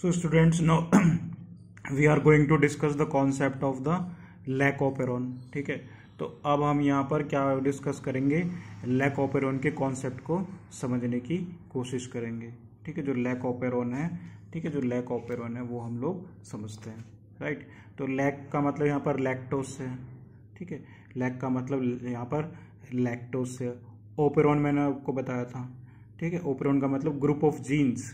so students now we are going to discuss the concept of the operon ठीक है तो अब हम यहाँ पर क्या डिस्कस करेंगे ऑपेरॉन के कॉन्सेप्ट को समझने की कोशिश करेंगे ठीक है जो ऑपेरॉन है ठीक है जो लैकोपेरोन है वो हम लोग समझते हैं राइट तो लैक का मतलब यहाँ पर लैक्टोस है ठीक है लैक का मतलब यहाँ पर लैक्टोस है ओपेरोन मैंने आपको बताया था ठीक है ओपेरोन का मतलब group of genes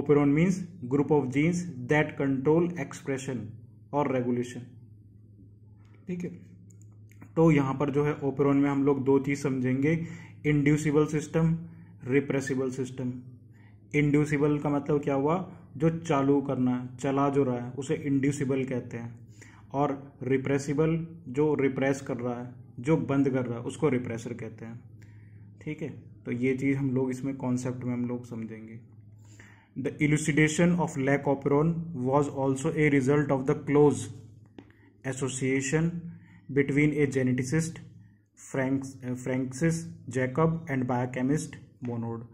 operon means group of genes that control expression और रेगुलेशन ठीक है तो यहाँ पर जो है ओपेरॉन में हम लोग दो चीज़ समझेंगे inducible system repressible system inducible का मतलब क्या हुआ जो चालू करना है चला जो रहा है उसे इंड्यूसिबल कहते हैं और रिप्रेसिबल जो रिप्रेस कर रहा है जो बंद कर रहा है उसको रिप्रेसर कहते हैं ठीक है तो ये चीज़ हम लोग इसमें कॉन्सेप्ट में हम लोग समझेंगे the elucidation of lac operon was also a result of the close association between a geneticist Franks Francis Jacob and biochemist Monod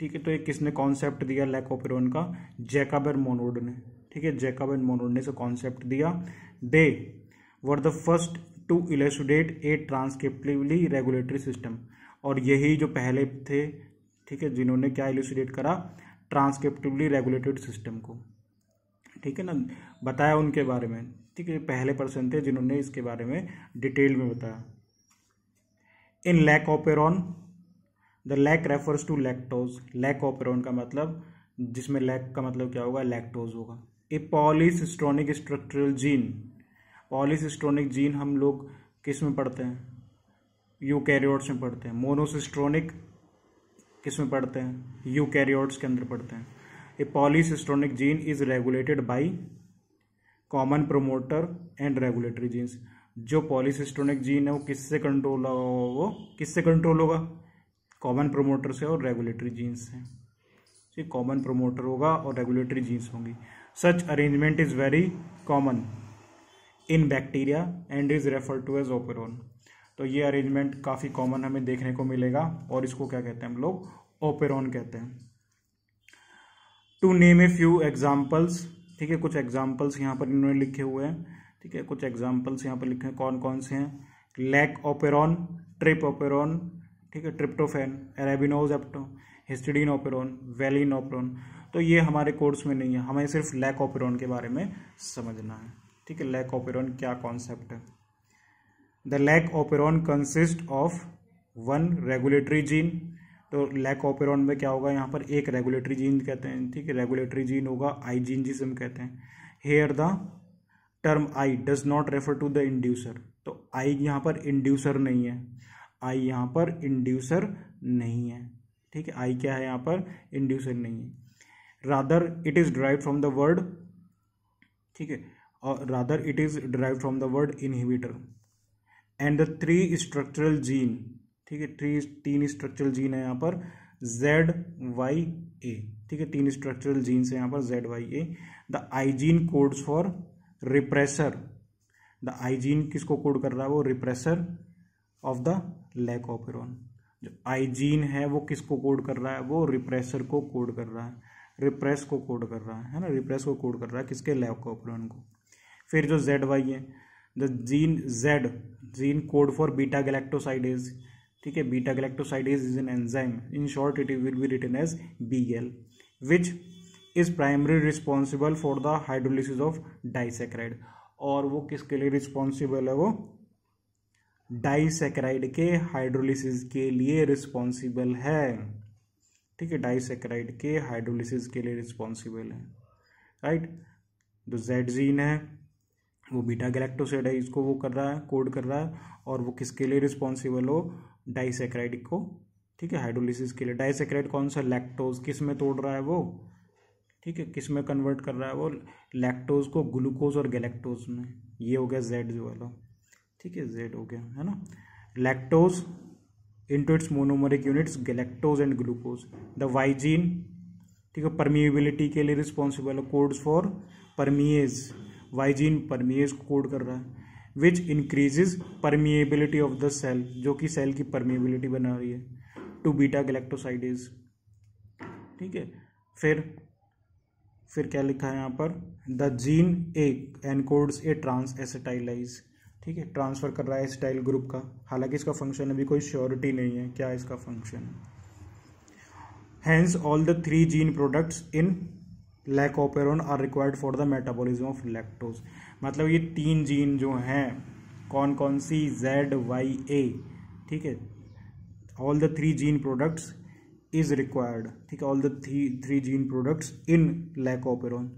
ठीक है तो ये किसने कॉन्सेप्ट दिया लैक ऑपरॉन का जैकब एंड मोनोड ने ठीक है जैकब एंड मोनोड ने इसे कॉन्सेप्ट दिया they were the first to elucidate a transcriptionally regulatory system और यही जो पहले थे ठीक है जिन्होंने क्या इलेसुडेट करा ट्रांसक्रिप्टिवली रेगुलेटेड सिस्टम को ठीक है ना बताया उनके बारे में ठीक है पहले पर्सन थे जिन्होंने इसके बारे में डिटेल में बताया in lac operon the lac refers to lactose lac operon का मतलब जिसमें लैक का मतलब क्या होगा लैक्टोज होगा a polycistronic structural gene polycistronic gene हम लोग किस में पढ़ते हैं यू में पढ़ते हैं मोनोसिस्ट्रॉनिक किस में पढ़ते हैं यूकैरियोट्स के अंदर पढ़ते हैं a polycistronic gene is regulated by common promoter and regulatory genes जो पॉलीसिस्टोनिक जीन है वो किससे कंट्रोल होगा वो किससे कंट्रोल होगा कॉमन प्रोमोटर से और रेगुलेटरी जीन्स से ठीक कॉमन प्रोमोटर होगा और रेगुलेटरी जीन्स होंगी such arrangement is very common in bacteria and is refer to as operon तो ये अरेंजमेंट काफ़ी कॉमन हमें देखने को मिलेगा और इसको क्या कहते हैं हम लोग ओपेरॉन कहते हैं to name a few examples ठीक है कुछ एग्जाम्पल्स यहाँ पर इन्होंने लिखे हुए हैं ठीक है कुछ एग्जाम्पल्स यहाँ पर लिखे हैं कौन कौन से हैं लैक ओपेरॉन ट्रिप ओपेरॉन ठीक है ट्रिप्टोफेन एरेबिनोज एप्टो हिस्टिडीन ओपेरॉन वेलिन ओपेरॉन तो ये हमारे कोर्स में नहीं है हमें सिर्फ लैक ओपेरॉन के बारे में समझना है ठीक है लैक ओपेरॉन क्या कॉन्सेप्ट है the lac operon consist of one regulatory gene तो लैक ऑपेरॉन में क्या होगा यहाँ पर एक रेगुलेटरी जीन कहते हैं ठीक है रेगुलेटरी जीन होगा आई जीन जिसे हम कहते हैं here the term I does not refer to the inducer तो आई यहाँ पर इंड्यूसर नहीं है आई यहाँ पर इंड्यूसर नहीं है ठीक है आई क्या है यहाँ पर इंड्यूसर नहीं है rather it is derived from the word ठीक है और rather it is derived from the word inhibitor and the three structural gene ठीक है थ्री तीन स्ट्रक्चरल जीन है यहाँ पर जेड वाई ए ठीक है तीन स्ट्रक्चरल जीन्स है यहाँ पर Z Y A the I gene codes for repressor the I gene किसको कोड कर रहा है वो repressor of the lac operon जो आईजीन है वो किसको कोड कर रहा है वो रिप्रेसर को कोड कर रहा है रिप्रेस को कोड कर रहा है है ना रिप्रेस को कोड कर रहा है किसके लैक ऑपरॉन को फिर जो जेड वाई है the gene Z gene code for beta is ठीक है beta galactosidase is an enzyme in short it will be written as B L which is primary responsible for the hydrolysis of disaccharide और वो किसके लिए responsible है वो disaccharide के hydrolysis के लिए रिस्पॉन्सिबल है ठीक है डाइसेक्राइड के हाइड्रोलिसिस के लिए रिस्पॉन्सिबल है राइट जो जेड जीन है वो बीटा गैलेक्टोसाइड है इसको वो कर रहा है कोड कर रहा है और वो किसके लिए रिस्पॉन्सिबल हो डाइसेक्राइड को ठीक है हाइड्रोलिसिस के लिए डाइसेक्राइड कौन सा लैक्टोज किस में तोड़ रहा है वो ठीक है किस में कन्वर्ट कर रहा है वो लैक्टोज को ग्लूकोज और गैलेक्टोज में ये हो गया जेड जो वाला ठीक है जेड हो गया है ना lactose into its monomeric units galactose and glucose the Y gene ठीक है परमिबिलिटी के लिए रिस्पॉन्सिबल है codes for permease Y gene permease code कर रहा है which increases permeability of the cell जो कि सेल की परमिएबिलिटी बना रही है टू बीटा गलेक्ट्रोसाइडिज ठीक है फिर फिर क्या लिखा है यहाँ पर the gene A encodes a transacetylase ठीक है ट्रांसफ़र कर रहा है एसेटाइल ग्रुप का हालांकि इसका फंक्शन अभी कोई श्योरिटी नहीं है क्या इसका function hence all the three gene products in lac operon are required for the metabolism of lactose मतलब ये तीन जीन जो हैं कौन कौन सी जेड वाई ए ठीक है all the three gene products is required ठीक है all the three three gene products in lac operon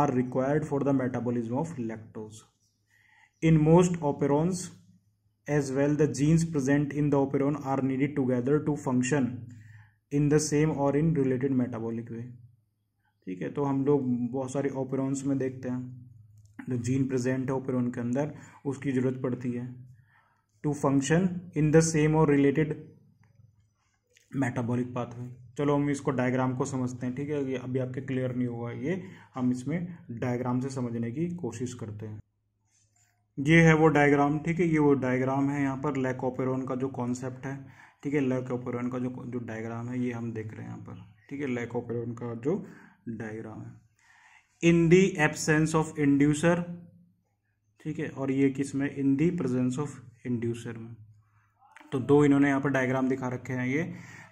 are required for the metabolism of lactose in most operons as well the genes present in the operon are needed together to function in the same or in related metabolic वे ठीक है तो हम लोग बहुत सारे ओपेरॉन्स में देखते हैं जो जीन प्रेजेंट है ओपेरॉन के अंदर उसकी ज़रूरत पड़ती है to function in the same or related metabolic pathway चलो हम इसको डायग्राम को समझते हैं ठीक है ये अभी आपके क्लियर नहीं होगा ये हम इसमें डायग्राम से समझने की कोशिश करते हैं ये है वो डायग्राम ठीक है ये वो डायग्राम है यहाँ पर लैक ऑपेरॉन का जो कॉन्सेप्ट है ठीक है लैक लेकोपेरोन का जो जो डायग्राम है ये हम देख रहे हैं यहाँ पर ठीक है लैक लेकोपेरोन का जो डायग्राम है in the absence of inducer ठीक है और ये किस में in the presence of inducer में तो दो इन्होंने यहाँ पर डायग्राम दिखा रखे हैं ये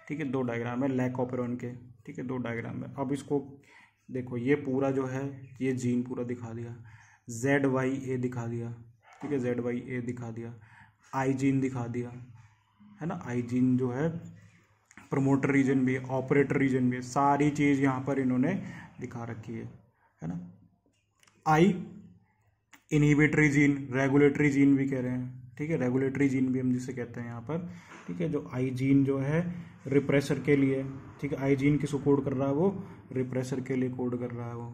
ठीक है दो डायग्राम है लैक ऑपरॉन के ठीक है दो डायग्राम है अब इसको देखो ये पूरा जो है ये जीन पूरा दिखा दिया जेड वाई ए दिखा दिया ठीक है जेड वाई ए दिखा दिया आई जीन दिखा दिया है ना आई जीन जो है प्रमोटर रीजन भी ऑपरेटर रीजन भी सारी चीज़ यहां पर इन्होंने दिखा रखी है है ना I inhibitory gene regulatory gene भी कह रहे हैं ठीक है रेगुलेटरी जीन भी हम जिसे कहते हैं यहाँ पर ठीक है जो आई जीन जो है रिप्रेसर के लिए ठीक है आई जीन किसको कोड कर रहा है वो रिप्रेसर के लिए कोड कर रहा है वो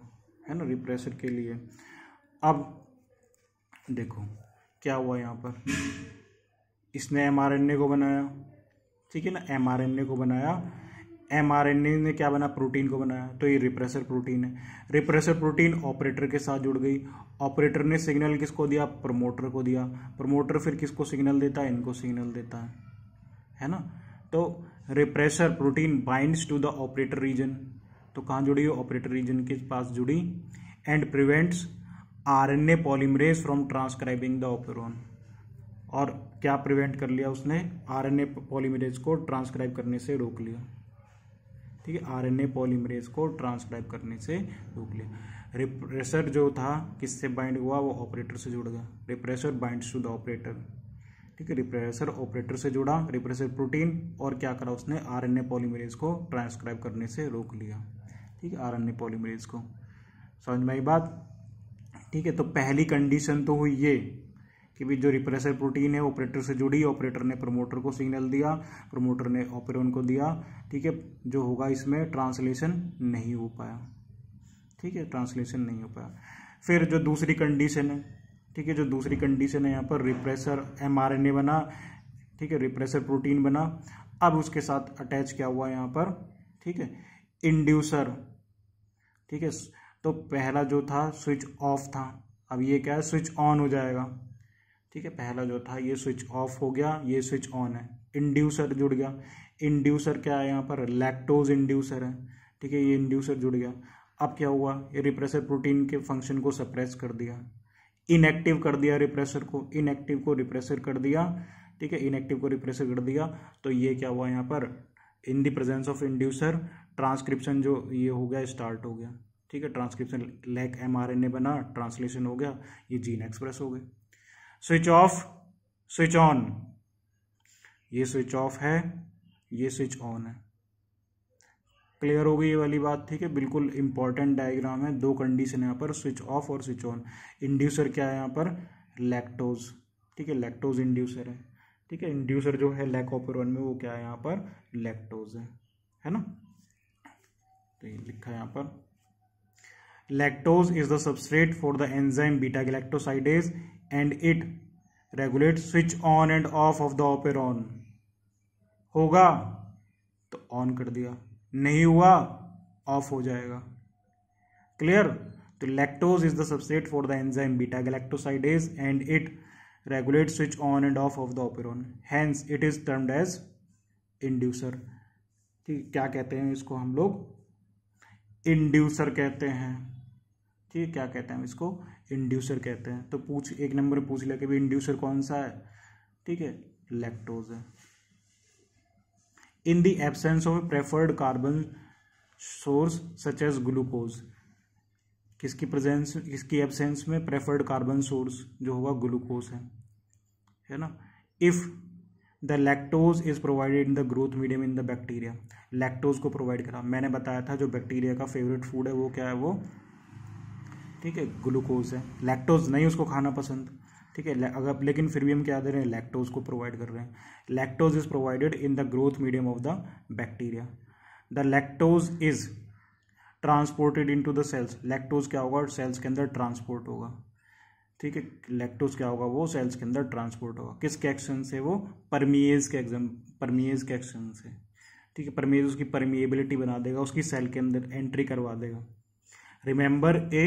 है ना रिप्रेसर के लिए अब देखो क्या हुआ यहाँ पर इसने एम को बनाया ठीक है ना एम को बनाया एम ने क्या बना प्रोटीन को बनाया तो ये रिप्रेसर प्रोटीन है रिप्रेसर प्रोटीन ऑपरेटर के साथ जुड़ गई ऑपरेटर ने सिग्नल किसको दिया प्रमोटर को दिया प्रमोटर फिर किसको सिग्नल देता है इनको सिग्नल देता है है ना तो repressor protein binds to the operator region तो कहाँ जुड़ी हो ऑपरेटर रीजन के पास जुड़ी and prevents R N A polymerase from transcribing the operon और क्या प्रिवेंट कर लिया उसने आरएनए पॉलीमरेज को ट्रांसक्राइब करने से रोक लिया ठीक है आरएनए पॉलीमरेज को ट्रांसक्राइब करने से रोक लिया रिप्रेसर जो था किससे बाइंड हुआ वो ऑपरेटर से जुड़ गया repressor bind to the operator ठीक है रिप्रेसर ऑपरेटर से जुड़ा रिप्रेसर प्रोटीन और क्या करा उसने आर पॉलीमरेज को ट्रांसक्राइब करने से रोक लिया ठीक है आर पॉलीमरेज को समझ में आई बात ठीक है तो पहली कंडीशन तो हुई ये कि भी जो रिप्रेसर प्रोटीन है ऑपरेटर से जुड़ी ऑपरेटर ने प्रमोटर को सिग्नल दिया प्रमोटर ने ऑपरन को दिया ठीक है जो होगा इसमें ट्रांसलेशन नहीं हो पाया ठीक है ट्रांसलेशन नहीं हो पाया फिर जो दूसरी कंडीशन है ठीक है जो दूसरी कंडीशन है यहाँ पर रिप्रेसर एम बना ठीक है रिप्रेसर प्रोटीन बना अब उसके साथ अटैच क्या हुआ यहाँ पर ठीक है इंड्यूसर ठीक है तो पहला जो था स्विच ऑफ था अब ये क्या है स्विच ऑन हो जाएगा ठीक है पहला जो था ये स्विच ऑफ हो गया ये स्विच ऑन है इंड्यूसर जुड़ गया इंड्यूसर क्या है यहाँ पर लैक्टोज इंड्यूसर है ठीक है ये इंड्यूसर जुड़ गया अब क्या हुआ ये रिप्रेसर प्रोटीन के फंक्शन को सप्रेस कर दिया इनएक्टिव कर दिया रिप्रेसर को इनएक्टिव को रिप्रेसर कर दिया ठीक है इनएक्टिव को रिप्रेसर कर दिया तो ये क्या हुआ यहाँ पर in the presence of inducer transcription जो ये हो गया स्टार्ट हो गया ठीक है ट्रांसक्रिप्शन लैक एमआरएनए बना ट्रांसलेशन हो गया ये जीन एक्सप्रेस हो गए स्विच ऑफ स्विच ऑन ये स्विच ऑफ है ये स्विच ऑन है क्लियर हो गई ये वाली बात ठीक है बिल्कुल इंपॉर्टेंट डायग्राम है दो कंडीशन यहाँ पर स्विच ऑफ और स्विच ऑन इंड्यूसर क्या है यहाँ पर लैक्टोज ठीक है लैक्टोज इंड्यूसर है ठीक है इंड्यूसर जो है लैक वन में वो क्या है यहाँ पर लैक्टोज है है ना तो ये लिखा है यहाँ पर lactose is the substrate for the enzyme beta galactosidase and it regulate switch on and off of the operon होगा तो ऑन कर दिया नहीं हुआ ऑफ हो जाएगा क्लियर तो lactose is the substrate for the enzyme beta galactosidase and it regulate switch on and off of the operon hence it is termed as inducer ठीक क्या कहते हैं इसको हम लोग इंड्यूसर कहते हैं ठीक है क्या कहते हैं इसको इंड्यूसर कहते हैं तो पूछ एक नंबर पूछ लिया कि भाई इंड्यूसर कौन सा है ठीक है लैक्टोज है in the absence of preferred carbon source such as glucose किसकी प्रेजेंस किसकी एबसेंस में प्रेफर्ड कार्बन सोर्स जो होगा ग्लूकोज है है ना if the lactose is provided in the growth medium in the bacteria lactose को प्रोवाइड करा मैंने बताया था जो बैक्टीरिया का फेवरेट फूड है वो क्या है वो ठीक है ग्लूकोज है लैक्टोज नहीं उसको खाना पसंद ठीक है अगर लेकिन फिर भी हम क्या दे रहे हैं लैक्टोज को प्रोवाइड कर रहे हैं lactose is provided in the growth medium of the bacteria the lactose is transported into the cells lactose क्या होगा सेल्स के अंदर ट्रांसपोर्ट होगा ठीक है लैक्टोज क्या होगा वो सेल्स के अंदर ट्रांसपोर्ट होगा किस एक्शन से वो परमिएज के एग्जाम परमिएज के एक्शन से ठीक है परमिएज उसकी परमिएबिलिटी बना देगा उसकी सेल के अंदर एंट्री करवा देगा remember a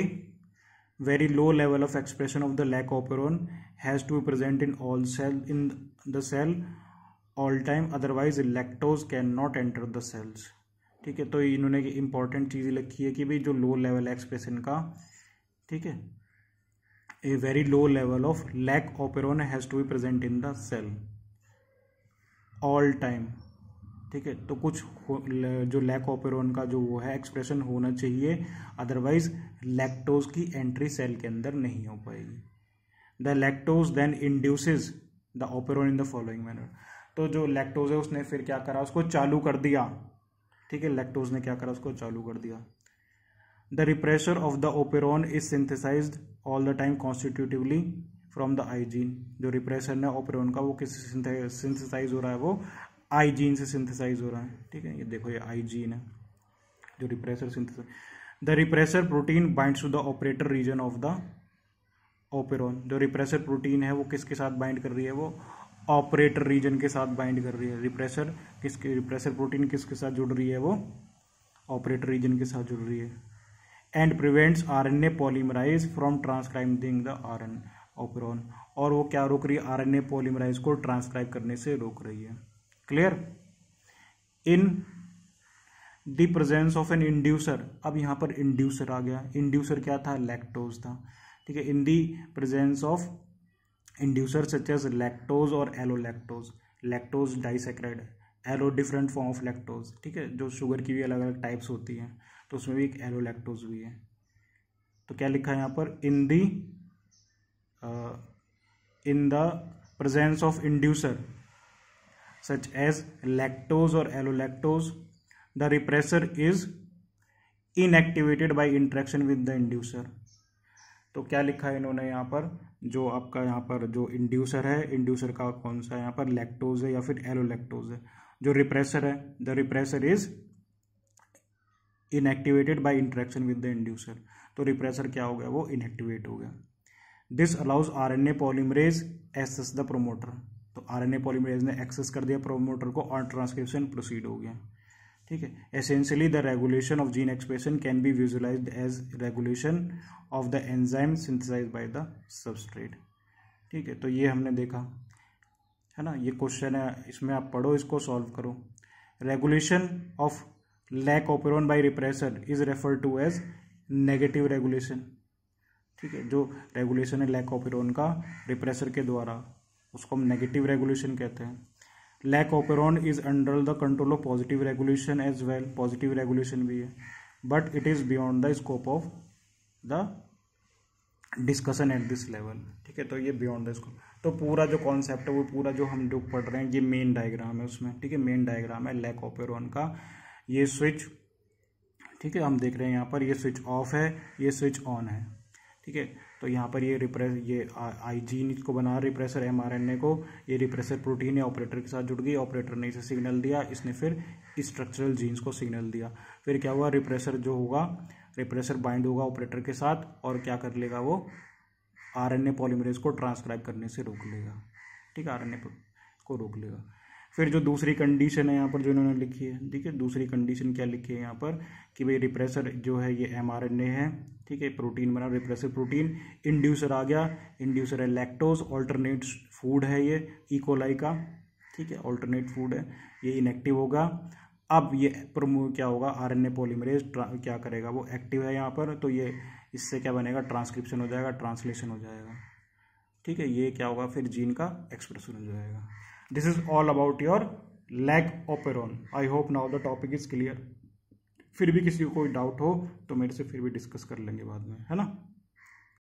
very low level of expression of the lac operon has to be present in all cell in the cell all time otherwise lactose cannot enter the cells ठीक है तो इन्होंने important चीज़ लिखी है कि भाई जो लो लेवल एक्सप्रेशन का ठीक है a very low level of lac operon has to be present in the cell all time ठीक है तो कुछ जो लैक ऑपेरोन का जो वो है एक्सप्रेशन होना चाहिए अदरवाइज लैक्टोज की एंट्री सेल के अंदर नहीं हो पाएगी the lactose then induces the operon in the following manner तो जो लैक्टोज है उसने फिर क्या करा उसको चालू कर दिया ठीक है लैक्टोज ने क्या करा उसको चालू कर दिया the repressor of the operon is synthesise all the time constitutively from the I gene जो रिप्रेशर है ओपेरोन का वो किस सिंथेसाइज हो रहा है वो आई जीन से सिंथेसाइज हो रहा है ठीक है ये देखो ये आई जीन है जो repressor synthesise the repressor protein bind to the operator region of the operon जो रिप्रेसर प्रोटीन है वो किसके साथ बाइंड कर रही है वो ऑपरेटर रीजन के साथ बाइंड कर रही है रिप्रेसर किसके रिप्रेसर प्रोटीन किसके साथ जुड़ रही है वो ऑपरेटर रीजन के साथ जुड़ रही है and prevents R N A polymerase from transcribing the R N operon और वो क्या रोक रही है आर एन ए पॉलीमराइज को ट्रांसक्राइब करने से रोक रही है clear in the presence of an inducer अब यहाँ पर इंड्यूसर आ गया इंड्यूसर क्या था लैक्टोज था ठीक है in the presence of inducer such as lactose और allolactose lactose disaccharide allo different form of lactose ठीक है जो शुगर की भी अलग अलग टाइप्स होती हैं तो उसमें भी एक एलोलैक्टोज भी है तो क्या लिखा है यहाँ पर in the in the presence of inducer such as lactose or allolactose the repressor is inactivated by interaction with the inducer तो क्या लिखा है इन्होंने यहाँ पर जो आपका यहाँ पर जो इंड्यूसर है इंड्यूसर का कौन सा यहाँ पर लैक्टोज है या फिर एलोलैक्टोज है जो रिप्रेसर है the repressor is inactivated by interaction with the inducer तो रिप्रेसर क्या हो गया वो इनएक्टिवेट हो गया this allows R N A polymerase access the promoter तो आरएनए पॉलीमरेज ने एक्सेस कर दिया प्रोमोटर को और ट्रांसक्रिप्शन प्रोसीड हो गया ठीक है essentially the regulation of gene expression can be visualise as regulation of the enzyme synthesise by the substrate ठीक है तो ये हमने देखा है ना ये क्वेश्चन है इसमें आप पढ़ो इसको सॉल्व करो regulation of lac operon by repressor is refer to as negative regulation ठीक है जो रेगुलेशन है लैक ऑपरॉन का रिप्रेसर के द्वारा उसको हम नेगेटिव रेगुलेशन कहते हैं lac operon is under the control of positive regulation as well positive regulation भी है but it is beyond the scope of the discussion at this level ठीक है तो ये बियॉन्ड द स्कोप तो पूरा जो कॉन्सेप्ट है वो पूरा जो हम लोग पढ़ रहे हैं ये मेन डायग्राम है उसमें ठीक है मेन डायग्राम है लैक ऑपेरॉन का ये स्विच ठीक है हम देख रहे हैं यहाँ पर ये स्विच ऑफ है ये स्विच ऑन है ठीक है तो यहाँ पर ये रिप्रेस ये आई जीन को बना रिप्रेसर एमआरएनए को ये रिप्रेसर प्रोटीन या ऑपरेटर के साथ जुड़ गई ऑपरेटर ने इसे सिग्नल दिया इसने फिर स्ट्रक्चरल जीन्स को सिग्नल दिया फिर क्या हुआ रिप्रेसर जो होगा रिप्रेसर बाइंड होगा ऑपरेटर के साथ और क्या कर लेगा वो ए पॉलीमरेज को ट्रांसक्राइब करने से रोक लेगा ठीक है ए को रोक लेगा फिर जो दूसरी कंडीशन है यहाँ पर जो इन्होंने लिखी है ठीक है दूसरी कंडीशन क्या लिखी है यहाँ पर कि भाई रिप्रेसर जो है ये एम है ठीक है प्रोटीन बना रिप्रेसर प्रोटीन इंड्यूसर आ गया इंड्यूसर है लैक्टोज ऑल्टरनेट फूड है ये इकोलाई e. का ठीक है ऑल्टरनेट फूड है ये इनएक्टिव होगा अब ये प्रमो क्या होगा आर एन ए पोलीमरेज क्या करेगा वो एक्टिव है यहाँ पर तो ये इससे क्या बनेगा ट्रांसक्रिप्शन हो जाएगा ट्रांसलेशन हो जाएगा ठीक है ये क्या होगा फिर जीन का एक्सप्रेशन हो जाएगा this is all about your lac operon I hope now the topic is clear फिर भी किसी को कोई डाउट हो तो मेरे से फिर भी डिस्कस कर लेंगे बाद में है ना